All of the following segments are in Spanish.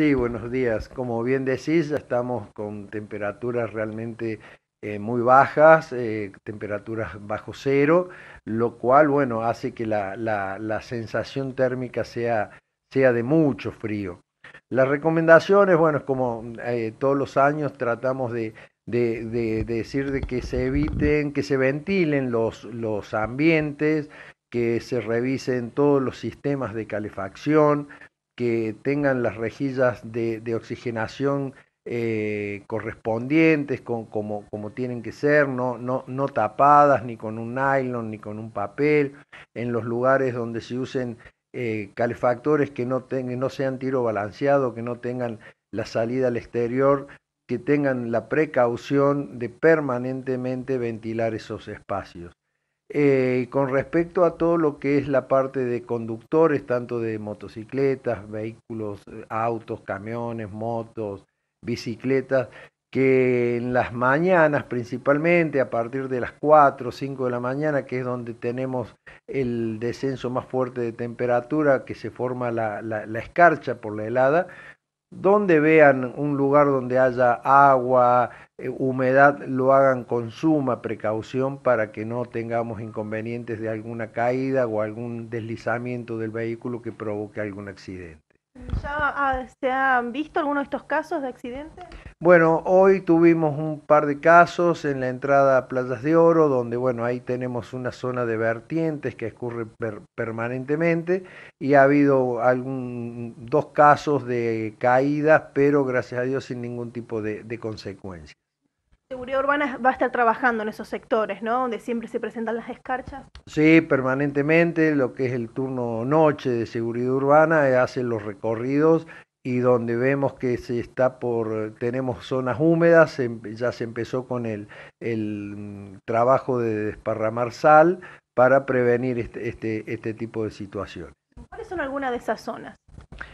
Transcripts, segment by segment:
Sí, buenos días. Como bien decís, estamos con temperaturas realmente eh, muy bajas, eh, temperaturas bajo cero, lo cual, bueno, hace que la, sensación térmica sea, sea, de mucho frío. Las recomendaciones, bueno, es como eh, todos los años tratamos de, decir de que se eviten, que se ventilen los, los ambientes, que se revisen todos los sistemas de calefacción, que tengan las rejillas de, oxigenación eh, correspondientes, como, como, tienen que ser, no, no, no, tapadas ni con un nylon ni con un papel, en los lugares donde se usen eh, calefactores que no, que no sean tiro balanceado, que no tengan la salida al exterior, que tengan la precaución de permanentemente ventilar esos espacios. Eh, con respecto a todo lo que es la parte de conductores, tanto de motocicletas, vehículos, eh, autos, camiones, motos, bicicletas, que en las mañanas principalmente, a partir de las 4 o 5 de la mañana, que es donde tenemos el descenso más fuerte de temperatura, que se forma la escarcha por la helada, donde vean un lugar donde haya agua, eh, humedad, lo hagan con suma precaución para que no tengamos inconvenientes de alguna caída o algún deslizamiento del vehículo que provoque algún accidente. ¿Ya ah, se han visto algunos de estos casos de accidentes? Bueno, hoy tuvimos un par de casos en la entrada a Playas de Oro, donde bueno, ahí tenemos una zona de vertientes que escurre permanentemente y ha habido algún, dos casos de caídas, pero gracias a Dios sin ningún tipo de, consecuencia. Seguridad Urbana va a estar trabajando en esos sectores, ¿no? Donde siempre se presentan las escarchas. Sí, permanentemente, lo que es el turno noche de Seguridad Urbana, eh, hace los recorridos y donde vemos que se está por tenemos zonas húmedas em, ya se empezó con el, mm, trabajo de desparramar sal para prevenir este, este, este, tipo de situaciones. ¿Cuáles son algunas de esas zonas?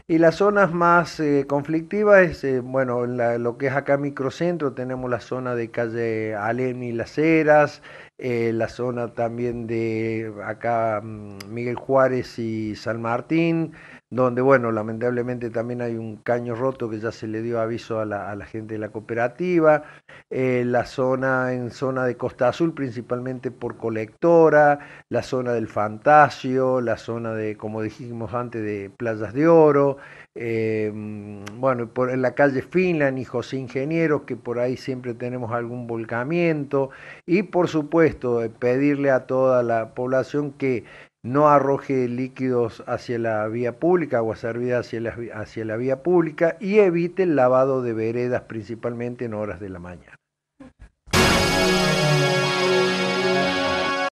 Y las zonas más eh, conflictivas es, eh, bueno, lo que es acá microcentro, tenemos la zona de calle Alem y Las Heras, eh, la zona también de acá mm, Miguel Juárez y San Martín, donde bueno, lamentablemente también hay un caño roto que ya se le dio aviso a la, gente de la cooperativa, eh, la zona en zona de Costa Azul, principalmente por colectora, la zona del Fantasio, la zona de, como dijimos antes, de Playas de Oro, eh, mm, bueno, por en la calle Finland hijos Ingenieros, que por ahí siempre tenemos algún volcamiento, y por supuesto eh, pedirle a toda la población que no arroje líquidos hacia la vía pública, agua servida hacia hacia la vía pública, y evite el lavado de veredas, principalmente en horas de la mañana.